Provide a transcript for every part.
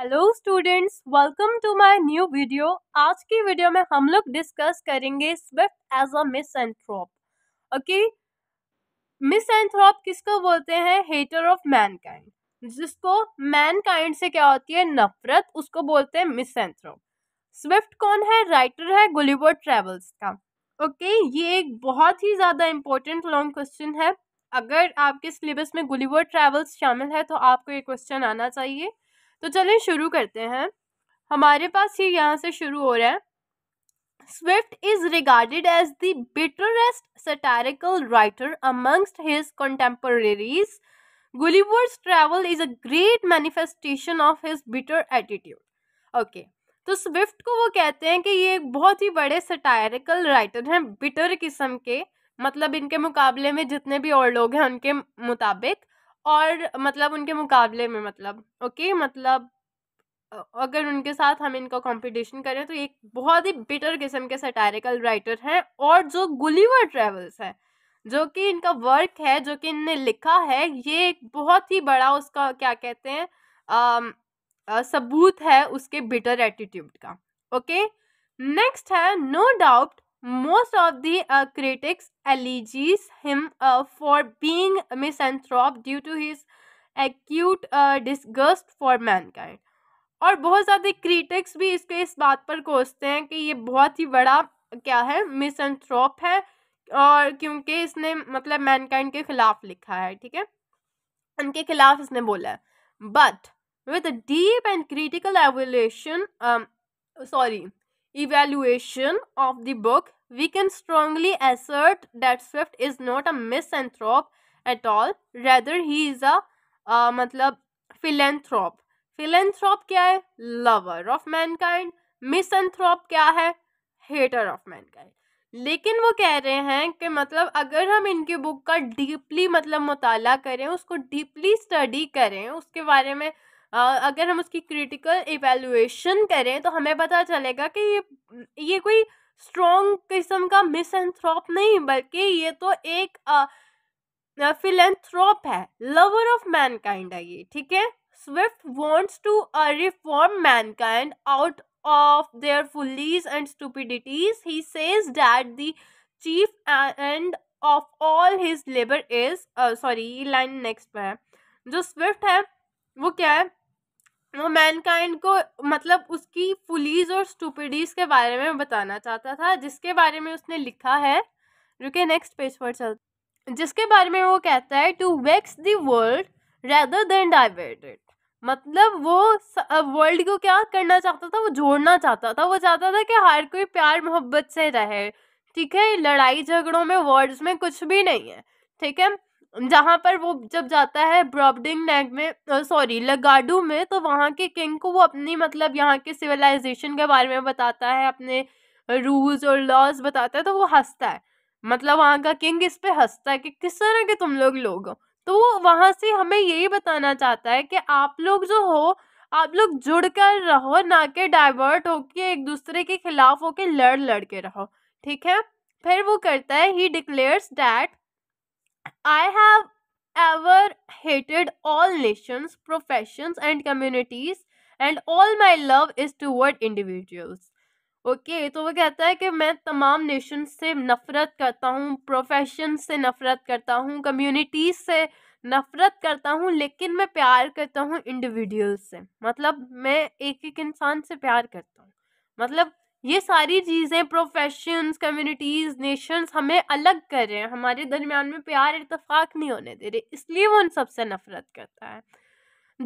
Hello students welcome to my new video आज की वीडियो में हम लोग डिस्कस करेंगे Swift as a misanthrope okay misanthrope किसको बोलते हैं हेटर ऑफ मैनकाइंड जिसको मैनकाइंड से क्या होती है नफरत उसको बोलते हैं मिस एंथ्रॉप स्विफ्ट कौन है राइटर है गुलीवर ट्रेवल्स का ओके okay, ये एक बहुत ही ज़्यादा इम्पोर्टेंट लॉन्ग क्वेश्चन है अगर आपके सिलेबस में गुलीवर ट्रेवल्स शामिल है तो आपको ये क्वेश्चन आना चाहिए तो चलिए शुरू करते हैं हमारे पास ये यहाँ से शुरू हो रहा है Swift is regarded as the bitterest satirical writer amongst his contemporaries Gulliver's travel is a great manifestation of his bitter attitude okay तो स्विफ्ट को वो कहते हैं कि ये एक बहुत ही बड़े सटारिकल राइटर हैं बिटर किस्म के मतलब इनके मुकाबले में जितने भी और लोग हैं उनके मुताबिक और मतलब उनके मुकाबले में मतलब ओके मतलब अगर उनके साथ हम इनका कंपटीशन करें तो एक बहुत ही बिटर किस्म के सटारिकल राइटर हैं और जो गुलीवर ट्रेवल्स है जो कि इनका वर्क है जो कि इनने लिखा है ये एक बहुत ही बड़ा उसका क्या कहते हैं सबूत है उसके बिटर एटीट्यूड का ओके नेक्स्ट है no doubt Most of the uh, critics alleges him uh, for being a misanthrope due to his acute uh, disgust for mankind. और बहुत ज़्यादा क्रिटिक्स भी इसके इस बात पर कोसते हैं कि ये बहुत ही बड़ा क्या है एंथ्रॉप है और क्योंकि इसने मतलब मैनकाइंड के ख़िलाफ़ लिखा है ठीक है उनके ख़िलाफ़ इसने बोला है but with deep and critical evolution sorry evaluation of the book, we can strongly assert that Swift is not a misanthrope at all. Rather, he is a uh, matlab philanthrop philanthrop kya hai Lover of mankind. Misanthrope kya hai Hater of mankind. लेकिन वो कह रहे हैं कि मतलब अगर हम इनके बुक का डीपली मतलब मुताला करें उसको डीपली स्टडी करें उसके बारे में अगर हम उसकी क्रिटिकल इवेल्युएशन करें तो हमें पता चलेगा कि ये ये कोई स्ट्रॉन्ग किस्म का मिस नहीं बल्कि ये तो एक फिलेंथ्रॉप है लवर ऑफ मैनकाइंड है ये ठीक है Swift wants to reform mankind out of their follies and stupidities he says that the chief end of all his labor is uh, ये में है जो स्विफ्ट है वो क्या है वो मैनकाइंड को मतलब उसकी फुलीज और स्टूपिडीज के बारे में बताना चाहता था जिसके बारे में उसने लिखा है रुके नेक्स्ट पेज पर चल जिसके बारे में वो कहता है to vex the world rather than diverted मतलब वो वर्ल्ड को क्या करना चाहता था वो जोड़ना चाहता था वो चाहता था कि हर कोई प्यार मोहब्बत से रहे ठीक है लड़ाई झगड़ों में वर्ड्स में कुछ भी नहीं है ठीक है जहाँ पर वो जब जाता है ब्रॉबडिंग नेग में सॉरी लगाडू में तो वहाँ के किंग को वो अपनी मतलब यहाँ के सिविलाइजेशन के बारे में बताता है अपने रूल्स और लॉज बताता है तो वो हंसता है मतलब वहाँ का किंग इस पर हंसता है कि किस तरह के तुम लोग लोग हो तो वो वहाँ से हमें यही बताना चाहता है कि आप लोग जो हो आप लोग जुड़ कर रहो ना कि डाइवर्ट होके एक दूसरे के खिलाफ होके लड़ लड़ के रहो ठीक है फिर वो करता है he declares that I have ever hated all nations, professions, and communities, and all my love is toward individuals. Okay okay, तो वो कहता है कि मैं तमाम नेशन से नफ़रत करता हूँ प्रोफेशन से नफ़रत करता हूँ कम्युनिटीज़ से नफ़रत करता हूँ लेकिन मैं प्यार करता हूँ इंडिविजुअल से मतलब मैं एक एक इंसान से प्यार करता हूँ मतलब ये सारी चीज़ें प्रोफेशंस कम्युनिटीज़ नेशंस हमें अलग कर रहे हैं हमारे दरमियान में प्यार इतफाक़ नहीं होने दे रहे इसलिए वो उन सबसे नफरत करता है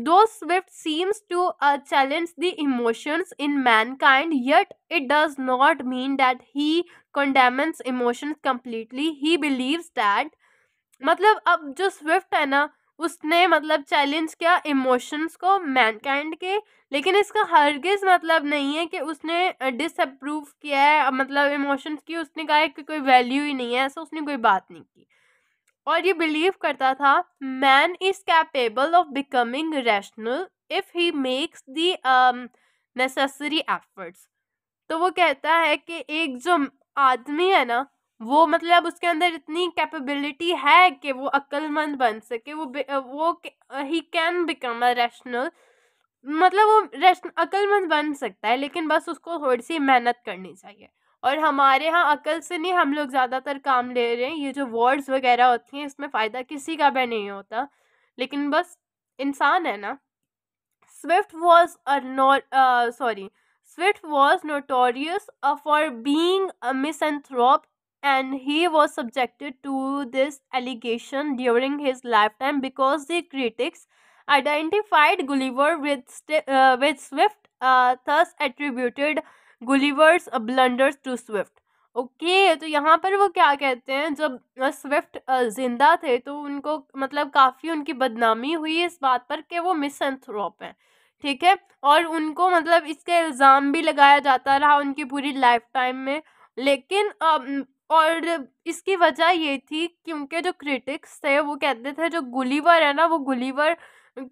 दो Swift seems to challenge the emotions in mankind yet it does not mean that he condemns emotions completely he believes that मतलब अब जो स्विफ्ट है ना उसने मतलब चैलेंज किया इमोशंस को मैनकाइंड के लेकिन इसका हरगिज मतलब नहीं है कि उसने डिसअप्रूव किया है मतलब इमोशंस की उसने कहा है कि कोई वैल्यू ही नहीं है ऐसा उसने कोई बात नहीं की और ये बिलीव करता था man is capable of becoming rational if he makes the necessary efforts तो वो कहता है कि एक जो आदमी है ना वो मतलब उसके अंदर इतनी कैपेबिलिटी है कि वो अक्लमंद बन सके वो वो he can become a rational मतलब वो अक्लमंद बन सकता है लेकिन बस उसको थोड़ी सी मेहनत करनी चाहिए और हमारे यहाँ अकल से नहीं हम लोग ज़्यादातर काम ले रहे हैं ये जो वर्ड्स वगैरह होती हैं इसमें फ़ायदा किसी का भी नहीं होता लेकिन बस इंसान है ना Swift was sorry Swift was notorious for being misanthrope and he was subjected to this allegation during his lifetime because the critics identified Gulliver with, uh, with Swift, uh, thus attributed Gulliver's blunders to Swift. Okay okay, तो यहाँ पर वो क्या कहते हैं जब Swift ज़िंदा थे तो उनको मतलब काफ़ी उनकी बदनामी हुई इस बात पर कि वो मिसएंथ्रोप हैं ठीक है और उनको मतलब इसके इल्ज़ाम भी लगाया जाता रहा उनकी पूरी लाइफ टाइम में लेकिन और इसकी वजह ये थी कि उनके जो क्रिटिक्स थे वो कहते थे जो गुलीवर है ना वो गुलीवर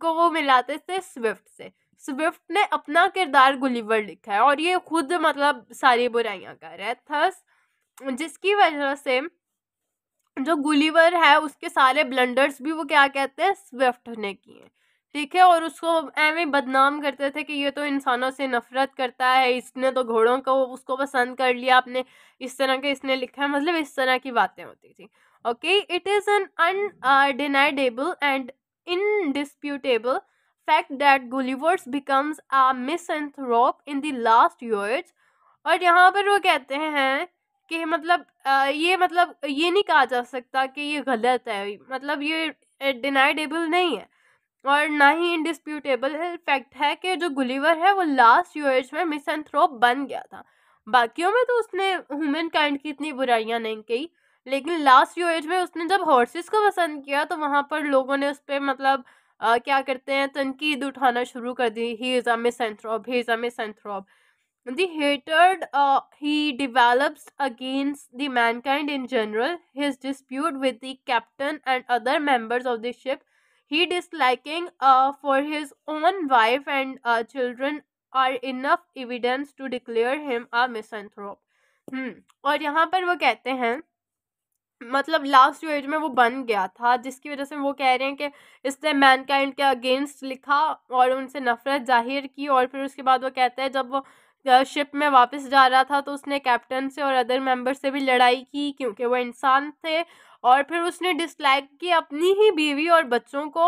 को वो मिलाते थे स्विफ्ट से स्विफ्ट ने अपना किरदार गुलीवर लिखा है और ये खुद मतलब सारी बुराइयां कर रहा है थस जिसकी वजह से जो गुलीवर है उसके सारे ब्लंडर्स भी वो क्या कहते हैं स्विफ्ट ने किए ठीक है और उसको एवं बदनाम करते थे कि ये तो इंसानों से नफरत करता है इसने तो घोड़ों को उसको पसंद कर लिया आपने इस तरह के इसने लिखा है मतलब इस तरह की बातें होती थी okay it is an undeniable and fact fact that becomes a mis misanthrope in the last years और यहाँ पर वो कहते हैं कि मतलब ये मतलब ये नहीं कहा जा सकता कि ये गलत है मतलब ये डिनाइडेबल नहीं है और ना ही इंडिस्प्यूटेबल फैक्ट है कि जो गुलीवर है वो लास्ट यूएज में मिसनथ्रोप बन गया था बाकियों में तो उसने ह्यूमन काइंड की इतनी बुराइयां नहीं की लेकिन लास्ट यूएज में उसने जब हॉर्सेस को पसंद किया तो वहाँ पर लोगों ने उस पर मतलब आ, क्या करते हैं तनकीद उठाना शुरू कर दी he is a misanthrope he is a mis the hatred uh, develops against the man mankind in general his dispute with the captain and other members of the ship He disliking uh, for his own wife and uh, children are enough evidence to declare him a misanthrope. Hmm. और यहाँ पर वो कहते हैं मतलब last veg में वो बन गया था जिसकी वजह से वो कह रहे हैं कि इसने मैनकाइंड के अगेंस्ट लिखा और उनसे नफरत जाहिर की और फिर उसके बाद वो कहता है जब वो शिप में वापस जा रहा था तो उसने कैप्टन से और अदर मेंबर से भी लड़ाई की क्योंकि वो इंसान थे और फिर उसने डिसलाइक की अपनी ही बीवी और बच्चों को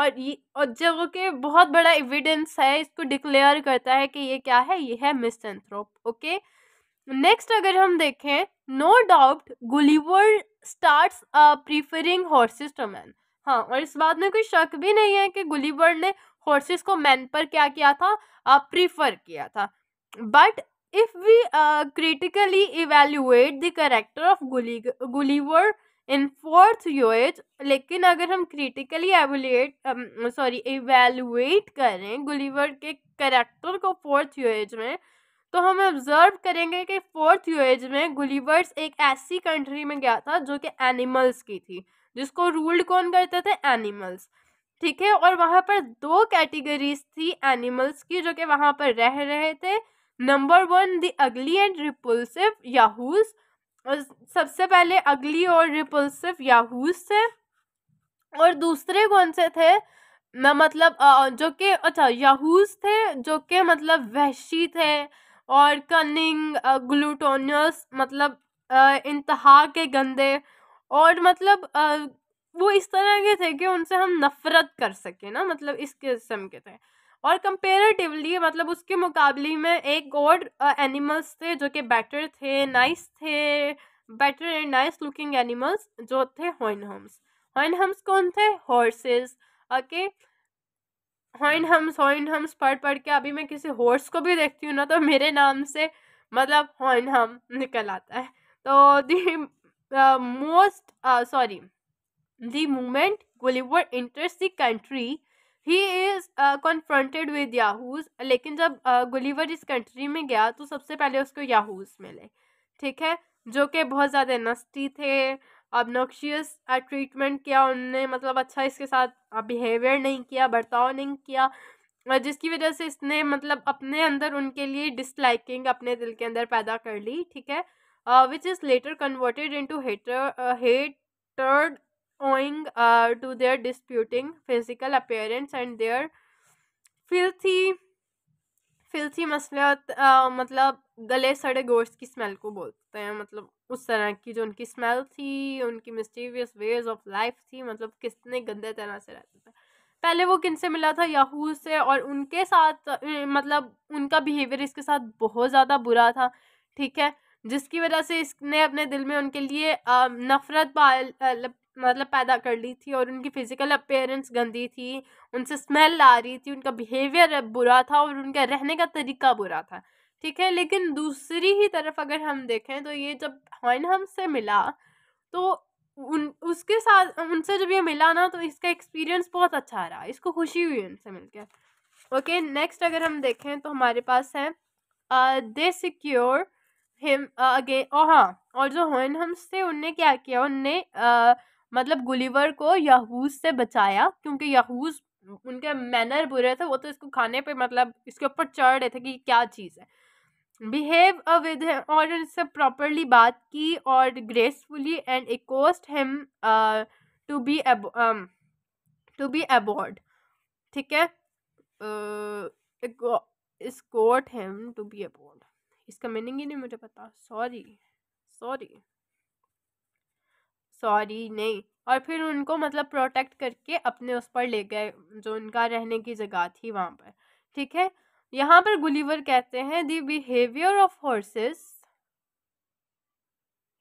और ये और जब के बहुत बड़ा एविडेंस है इसको डिक्लेयर करता है कि ये क्या है ये है मिस एंथ्रोप ओके नेक्स्ट अगर हम देखें no doubt Gulliver start preferring horses to man हाँ और इस बात में कोई शक भी नहीं है कि गुलीवर ने हॉर्सेस को मैन पर क्या किया था प्रीफर किया था but if we critically evaluate the character of Gulli Gulliver in fourth UH लेकिन अगर हम क्रिटिकली एवोलेट सॉरी एवेलुएट करें गुलीवर के करेक्टर को फोर्थ यूएज में तो हम ऑब्जर्व करेंगे कि फोर्थ यूएज में गुलीवर्स एक ऐसी कंट्री में गया था जो कि एनिमल्स की थी जिसको रूल्ड कौन करते थे एनिमल्स ठीक है और वहाँ पर दो कैटेगरीज थी एनिमल्स की जो कि वहाँ पर रह रहे थे नंबर वन दी अगली एंड रिपुल्सिव याहूज सबसे पहले अगली और रिपल्सिव याहूस थे और दूसरे कौन से थे मैं मतलब जो कि अच्छा याहूस थे जो कि मतलब वहशी थे और कनिंग ग्लूटोनियस मतलब इंतहा के गंदे और मतलब वो इस तरह के थे कि उनसे हम नफ़रत कर सकें ना मतलब इस किस्म के थे और कंपेरेटिवली मतलब उसके मुकाबले में एक और एनिमल्स थे जो कि बेटर थे नाइस थे better and nice looking animals जो थे हॉइनहम्स हॉइनहम्स कौन थे हॉर्सेस ओके हॉइनहम्स हॉइनहम्स पढ़ पढ़ के अभी मैं किसी हॉर्स को भी देखती हूँ ना तो मेरे नाम से मतलब हॉइनहम निकल आता है तो the most sorry the moment Gulliver interest the country he is confronted with Yahoos लेकिन जब गुलीवर uh, इस कंट्री में गया तो सबसे पहले उसको याहूज मिले ठीक है जो कि बहुत ज़्यादा नस्टी थे अब ऑबनॉक्शियस ट्रीटमेंट किया उनने मतलब अच्छा इसके साथ बिहेवियर uh, नहीं किया बर्ताव नहीं किया जिसकी वजह से इसने मतलब अपने अंदर उनके लिए डिसलाइकिंग अपने दिल के अंदर पैदा कर ली ठीक है which is later converted into hater hatred owing uh, to their disputing physical appearance and their filthy filthy मसलत uh, मतलब गले सड़े गोश्त की स्मेल को बोलते हैं मतलब उस तरह की जो उनकी स्मेल थी उनकी मिस्टीवियस वेज ऑफ लाइफ थी मतलब कितने गंदे तरह से रहते थे पहले वो किन से मिला था याहू से और उनके साथ मतलब उनका बिहेवियर इसके साथ बहुत ज़्यादा बुरा था ठीक है जिसकी वजह से इसने अपने दिल में उनके लिए नफ़रत मतलब पैदा कर ली थी और उनकी फ़िज़िकल अपेयरेंस गंदी थी उनसे स्मेल आ रही थी उनका बिहेवियर बुरा था और उनका रहने का तरीका बुरा था ठीक है लेकिन दूसरी ही तरफ अगर हम देखें तो ये जब हॉइन से मिला तो उन उसके साथ उनसे जब ये मिला ना तो इसका एक्सपीरियंस बहुत अच्छा रहा इसको खुशी हुई उनसे मिलकर ओके नेक्स्ट अगर हम देखें तो हमारे पास है they secure him again oh हाँ और जो हॉइन थे उनने क्या किया उनने uh, मतलब गुलीवर को यहूज से बचाया क्योंकि यहूज उनके मैनर बुरे थे वो तो इसको खाने पे मतलब इसके ऊपर चढ़ रहे थे कि क्या चीज़ है बिहेव विद और इससे प्रॉपरली बात की और gracefully and escort him to be to be aboard ठीक है escort him to be aboard इसका मीनिंग ही नहीं मुझे पता सॉरी सॉरी सॉरी नहीं और फिर उनको मतलब प्रोटेक्ट करके अपने उस पर ले गए जो उनका रहने की जगह थी वहाँ पर ठीक है यहाँ पर गुलीवर कहते हैं दी बिहेवियर ऑफ हॉर्सेस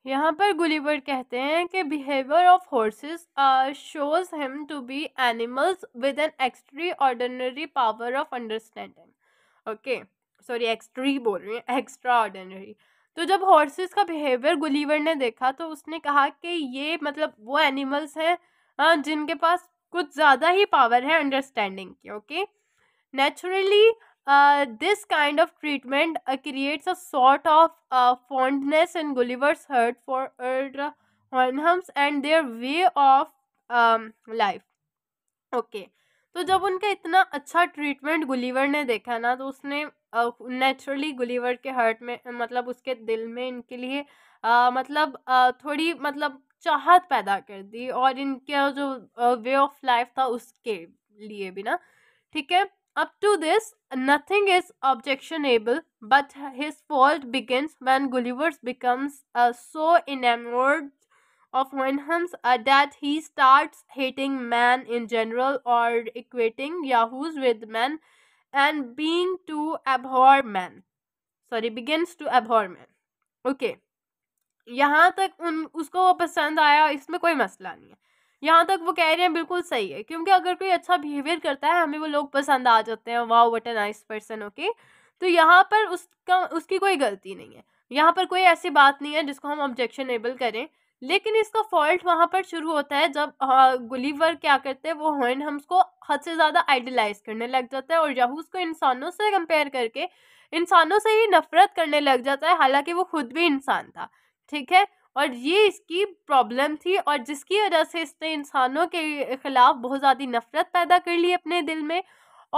यहाँ पर गुलीवर कहते हैं कि behaviour of horses shows him to be animals with an extraordinary power of understanding okay sorry extra बोल रही हैं एक्स्ट्रा ऑर्डिनरी तो जब हॉर्सेस का बिहेवियर गुलीवर ने देखा तो उसने कहा कि ये मतलब वो एनिमल्स हैं जिनके पास कुछ ज़्यादा ही पावर है अंडरस्टैंडिंग की okay naturally this kind of treatment creates a sort of fondness in Gulliver's heart for Houyhnhnms and their way of life okay तो जब उनका इतना अच्छा ट्रीटमेंट गुलीवर ने देखा ना तो उसने नेचुरली गुलीवर के हार्ट में मतलब उसके दिल में इनके लिए आ, मतलब आ, थोड़ी मतलब चाहत पैदा कर दी और इनके जो वे ऑफ लाइफ था उसके लिए भी ना ठीक है up to this nothing is objectionable but his fault begins when Gulliver's becomes so in of Houyhnhnms that he start hating man in general और equating Yahoos with man and been to abhor man sorry begins to abhor man okay यहाँ तक उन उसको वो पसंद आया इसमें कोई मसला नहीं है यहाँ तक वो कह रहे हैं बिल्कुल सही है क्योंकि अगर कोई अच्छा बिहेवियर करता है हमें वो लोग पसंद आ जाते हैं वाह what a nice person okay तो यहाँ पर उसका उसकी कोई गलती नहीं है यहाँ पर कोई ऐसी बात नहीं है जिसको हम ऑब्जेक्शनेबल करें लेकिन इसका फॉल्ट वहाँ पर शुरू होता है जब हाँ, गुलीवर क्या करते हैं वो हम्स को हद से ज़्यादा आइडलाइज करने लग जाता है और यहूस को इंसानों से कंपेयर करके इंसानों से ही नफरत करने लग जाता है हालांकि वो खुद भी इंसान था ठीक है और ये इसकी प्रॉब्लम थी और जिसकी वजह से इसने इंसानों के ख़िलाफ़ बहुत ज़्यादा नफ़रत पैदा कर ली अपने दिल में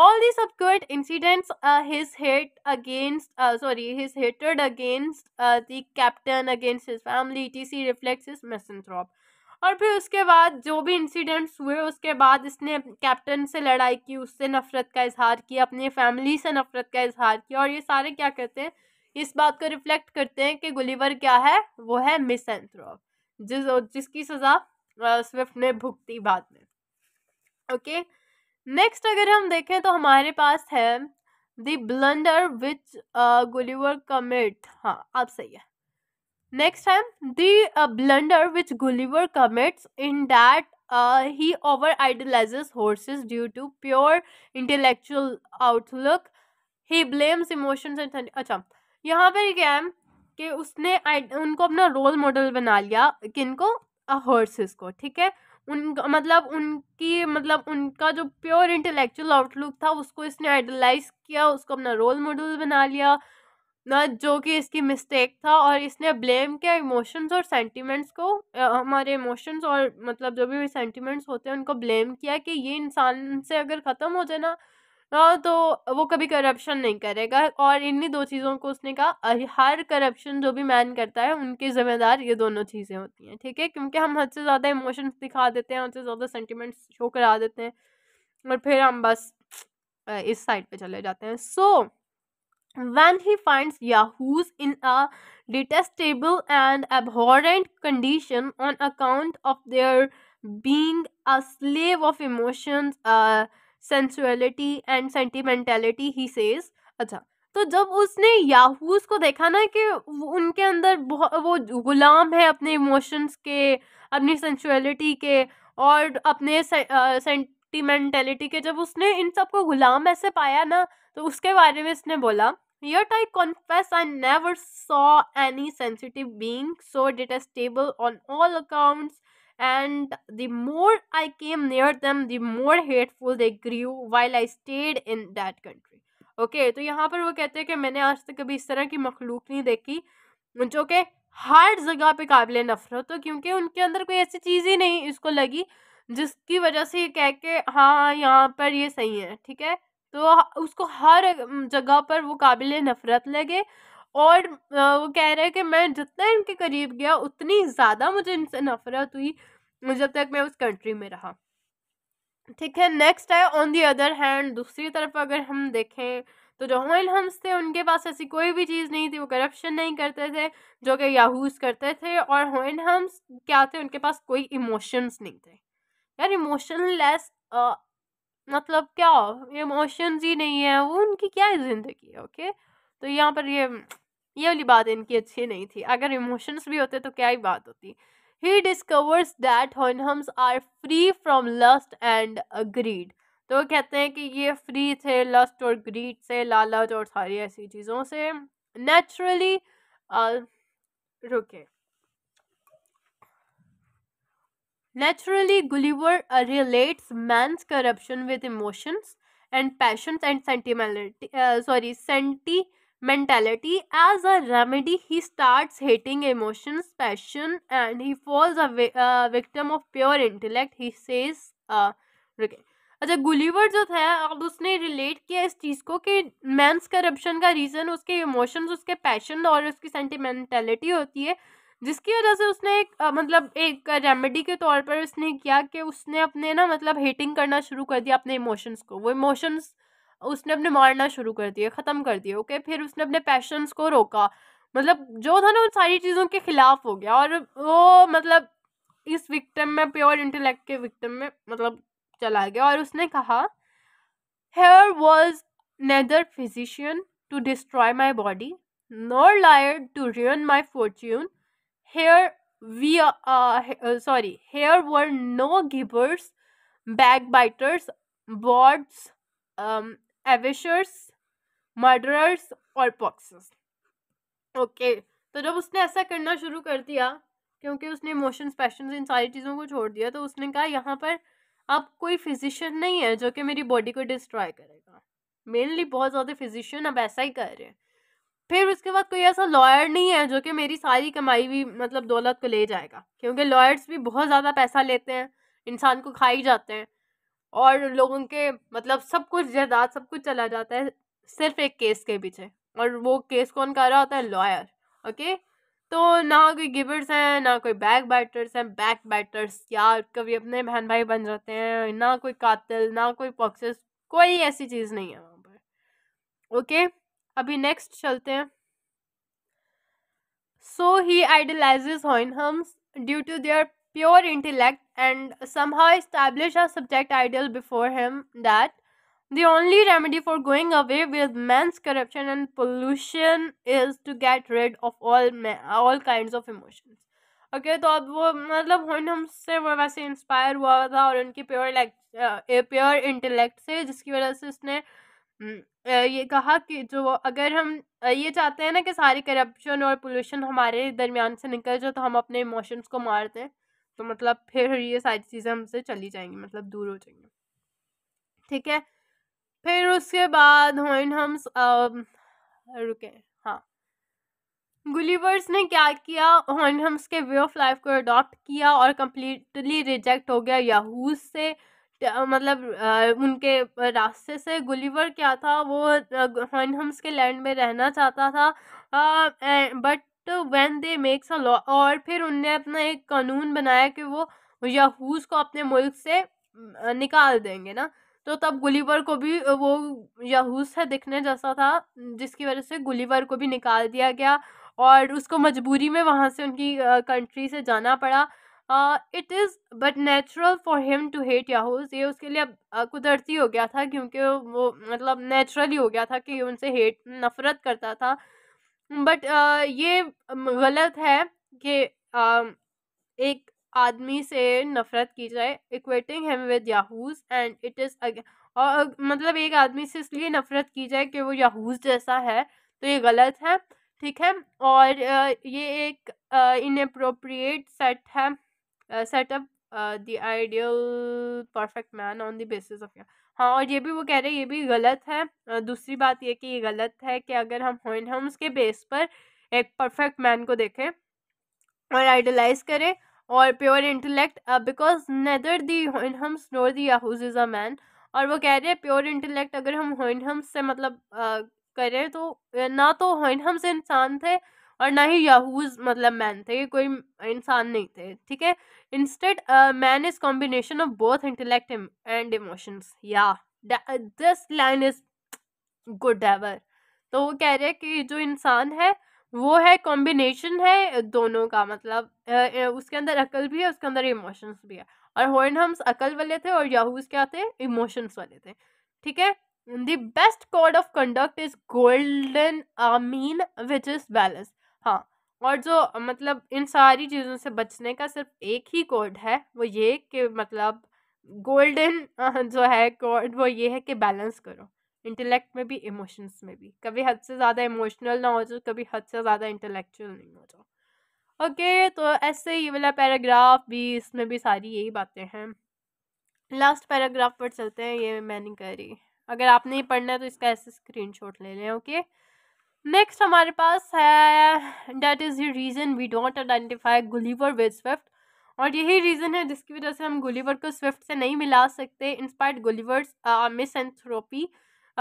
all these subsequent incidents uh, his hit against uh, sorry his hatred against uh, the captain against his family etc reflects his misanthrope और फिर उसके बाद जो भी इंसिडेंट्स हुए उसके बाद इसने कैप्टन से लड़ाई की उससे नफ़रत का इजहार किया अपनी फैमिली से नफ़रत का इजहार किया और ये सारे क्या करते हैं इस बात को रिफ्लेक्ट करते हैं कि गुलीवर क्या है वो है मिस एंथ्रोप जिस जिसकी सज़ा स्विफ्ट uh, ने भुगती बाद में ओके okay? नेक्स्ट अगर हम देखें तो हमारे पास है the blunder which Gulliver commit हाँ आप सही है नेक्स्ट है the blunder which Gulliver commits in that he over idealise horses due to pure intellectual outlook he blames emotions and अच्छा यहाँ पर क्या है कि उसने उनको अपना रोल मॉडल बना लिया किनको हॉर्सेस को ठीक है उन मतलब उनकी मतलब उनका जो प्योर इंटेलेक्चुअल आउटलुक था उसको इसने आइडलाइज किया उसको अपना रोल मॉडल बना लिया ना जो कि इसकी मिस्टेक था और इसने ब्लेम किया इमोशंस और सेंटिमेंट्स को हमारे इमोशंस और मतलब जो भी सेंटिमेंट्स होते हैं उनको ब्लेम किया कि ये इंसान से अगर ख़त्म हो जाए ना हाँ, तो वो कभी करप्शन नहीं करेगा और इन्हीं दो चीज़ों को उसने कहा हर करप्शन जो भी मैन करता है उनके जिम्मेदार ये दोनों चीज़ें होती हैं ठीक है क्योंकि हम हद से ज़्यादा इमोशंस दिखा देते हैं हद से ज़्यादा सेंटिमेंट्स शो करा देते हैं और फिर हम बस इस साइड पे चले जाते हैं so when he find Yahoos in a detestable and abhorrent condition on account of their being a slave of emotions sensuality and sentimentality he says अच्छा तो जब उसने याहूस को देखा ना कि उनके अंदर वो गुलाम है अपने इमोशंस के अपनी सेंसुअलिटी के और अपने सेंटिमेंटेलिटी के जब उसने इन सब को गुलाम ऐसे पाया ना तो उसके बारे में इसने बोला Yet I confess I never saw any sensitive being so detestable on all accounts and the more I came near them, the more hateful they grew while I stayed in that country. Okay okay, तो यहाँ पर वो कहते हैं कि मैंने आज तक कभी इस तरह की मखलूक नहीं देखी जो कि हर जगह पे काबिल नफरत हो तो क्योंकि उनके अंदर कोई ऐसी चीज़ ही नहीं इसको लगी जिसकी वजह से ये कह के हाँ यहाँ पर ये सही है ठीक है तो उसको हर जगह पर वो काबिल नफ़रत लगे और वो कह रहे हैं कि मैं जितना इनके करीब गया उतनी ज़्यादा मुझे इनसे नफरत हुई जब तक मैं उस कंट्री में रहा ठीक है नेक्स्ट है ऑन दी अदर हैंड दूसरी तरफ अगर हम देखें तो जो होल हम्स थे उनके पास ऐसी कोई भी चीज़ नहीं थी वो करप्शन नहीं करते थे जो कि याहूज करते थे और होल हम्स क्या थे उनके पास कोई इमोशंस नहीं थे यार इमोशन लेस मतलब क्या इमोशंस ही नहीं है वो उनकी क्या ज़िंदगी है ओके तो यहाँ पर ये ये वाली बात इनकी अच्छी नहीं थी अगर इमोशंस भी होते तो क्या ही बात होती he discovers that Houyhnhnms are free from lust and greed तो कहते हैं कि ये फ्री थे लस्ट और ग्रीड से लालच और सारी ऐसी चीज़ों से नेचुरली रुके naturally Gulliver relates man's corruption with emotions and passions and sentimentality sorry senti mentality. As a remedy, he starts hating emotions, passion, and he falls a vi- uh, victim of pure intellect. He says, uh, okay. अच्छा गुलीवर जो था अब उसने relate किया इस चीज़ को कि मैंस करप्शन का रीज़न उसके इमोशंस उसके पैशन और उसकी सेंटिमेंटलिटी होती है जिसकी वजह से उसने एक आ, मतलब एक रेमेडी के तौर पर उसने किया कि उसने अपने ना मतलब हेटिंग करना शुरू कर दिया अपने इमोशंस को वो इमोशंस उसने अपने मारना शुरू कर दिया ख़त्म कर दिया ओके फिर उसने अपने पैशंस को रोका मतलब जो था ना उन सारी चीज़ों के ख़िलाफ़ हो गया और वो मतलब इस विक्टिम में प्योर इंटेलेक्ट के विक्टिम में मतलब चला गया और उसने कहा here was neither physician to destroy my body nor lawyer to ruin my fortune here we sorry here were no givers backbiters bawds ravishers murderers और पॉक्स ओके तो जब उसने ऐसा करना शुरू कर दिया क्योंकि उसने इमोशंस पैशन इन सारी चीज़ों को छोड़ दिया तो उसने कहा यहाँ पर अब कोई फिजिशियन नहीं है जो कि मेरी बॉडी को डिस्ट्रॉय करेगा मेनली बहुत ज़्यादा फिजिशियन अब ऐसा ही कर रहे हैं फिर उसके बाद कोई ऐसा लॉयर नहीं है जो कि मेरी सारी कमाई भी मतलब दौलत को ले जाएगा क्योंकि लॉयर्स भी बहुत ज़्यादा पैसा लेते हैं इंसान को खा ही जाते हैं और लोगों के मतलब सब कुछ जायदाद सब कुछ चला जाता है सिर्फ एक केस के पीछे और वो केस कौन कर रहा होता है लॉयर ओके तो ना कोई गिवर्स हैं ना कोई बैक बैटर्स हैं बैक बैटर्स यार कभी अपने बहन भाई बन जाते हैं ना कोई कातिल ना कोई पॉक्सेस कोई ऐसी चीज़ नहीं है वहाँ पर ओके अभी नेक्स्ट चलते हैं so he idealises Houyhnhnms due to their pure intellect and somehow establish a subject ideal before him that the only remedy for going away with man's corruption and pollution is to get rid of all all kinds of emotions okay okay, तो अब वो मतलब हमसे वो वैसे inspire हुआ था और उनकी प्योर प्योर इंटेलेक्ट से जिसकी वजह से उसने ये कहा कि जो अगर हम ये चाहते हैं ना कि सारी करप्शन और पोल्यूशन हमारे दरमियान से निकल जाए तो हम अपने इमोशंस को मार दें तो मतलब फिर ये सारी चीज़ें हमसे चली जाएंगी मतलब दूर हो जाएंगी ठीक है फिर उसके बाद हॉइन हम रुके हाँ गुलीवर्स ने क्या किया हम्स के वे ऑफ लाइफ को अडॉप्ट किया और कम्प्लीटली रिजेक्ट हो गया याहूज से मतलब उनके रास्ते से गुलीवर क्या था वो हम्स के लैंड में रहना चाहता था but when they makes a law और फिर उनने अपना एक कानून बनाया कि वो यहूस को अपने मुल्क से निकाल देंगे ना तो तब गुलीवर को भी वो यहूस है दिखने जैसा था जिसकी वजह से गुलीवर को भी निकाल दिया गया और उसको मजबूरी में वहाँ से उनकी कंट्री से जाना पड़ा it is but natural for him to hate Yahoos ये उसके लिए अब कुदरती हो गया था क्योंकि वो मतलब नेचुरली हो गया था कि उनसे हेट नफ़रत करता था बट ये गलत है कि एक आदमी से नफ़रत की जाए equating him with Yahoos and it is और मतलब एक आदमी से इसलिए नफ़रत की जाए कि वो याहूज़ जैसा है तो ये गलत है ठीक है और ये एक इनप्रोप्रिएट सेट है setup the ideal perfect man on the basis of हाँ और ये भी वो कह रहे हैं ये भी गलत है दूसरी बात ये कि ये गलत है कि अगर हम होन हम्स के बेस पर एक परफेक्ट मैन को देखें और आइडलाइज करें और pure intellect because neither the Houyhnhnms nor the Yahoos is a man और वो कह रहे हैं प्योर इंटेलेक्ट अगर हम होन हम्स से मतलब आ, करें तो ना तो होन हम्स इंसान थे और ना ही याहूज मतलब मैन थे ये कोई इंसान नहीं थे ठीक है instead man is combination of both intellect and emotions या this line is good ever तो वो कह रहे हैं कि जो इंसान है वो है कॉम्बिनेशन है दोनों का मतलब उसके अंदर अकल भी है उसके अंदर इमोशंस भी है और हम्स अकल वाले थे और याहूज क्या थे इमोशंस वाले थे ठीक है the best code of conduct is golden mean which is balance हाँ और जो मतलब इन सारी चीज़ों से बचने का सिर्फ़ एक ही कोड है, वो ये कि मतलब गोल्डन जो है कोड वो ये है कि बैलेंस करो। इंटेलेक्ट में भी, इमोशंस में भी। कभी हद से ज़्यादा इमोशनल ना हो जाओ, कभी हद से ज़्यादा इंटेलेक्चुअल नहीं हो जाओ। ओके, तो ऐसे ही वाला पैराग्राफ भी इसमें भी सारी यही बातें हैं। लास्ट पैराग्राफ पर चलते हैं, ये मैं नहीं कह रही। अगर आपने ही पढ़ना है तो इसका ऐसे स्क्रीन ले लें, ओके? नेक्स्ट हमारे पास है that is you reason we don't identify Gulliver with Swift और यही रीज़न है जिसकी वजह से हम गुलीवर को स्विफ्ट से नहीं मिला सकते इंस्पायर्ड गुलीवर्स मिस एंथ्रोपी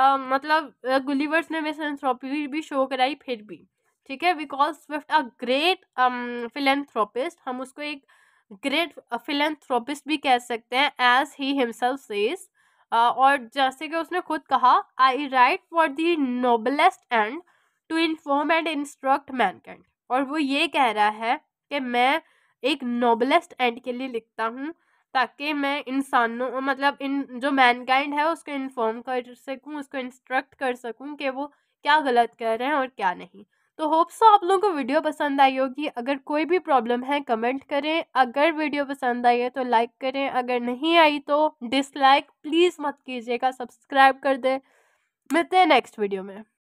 मतलब गुलीवर्स uh, ने मिस एंथ्रोपी भी शो कराई फिर भी ठीक है because Swift a great philanthropist हम उसको एक ग्रेट फिलेंथ्रोपिस्ट uh, भी कह सकते हैं एज ही हिमसेल्फ सेज और जैसे कि उसने खुद कहा I write for the noblest end to inform and instruct mankind और वो ये कह रहा है कि मैं एक नोबलेस्ट एंड के लिए लिखता हूँ ताकि मैं इंसानों मतलब इन जो मैनकाइंड है उसको इन्फॉर्म कर सकूँ उसको इंस्ट्रक्ट कर सकूँ कि वो क्या गलत कर रहे हैं और क्या नहीं तो होप सो तो आप लोगों को वीडियो पसंद आई होगी अगर कोई भी प्रॉब्लम है कमेंट करें अगर वीडियो पसंद आई है तो लाइक करें अगर नहीं आई तो डिसलाइक प्लीज़ मत कीजिएगा सब्सक्राइब कर दें मिलते हैं नेक्स्ट वीडियो में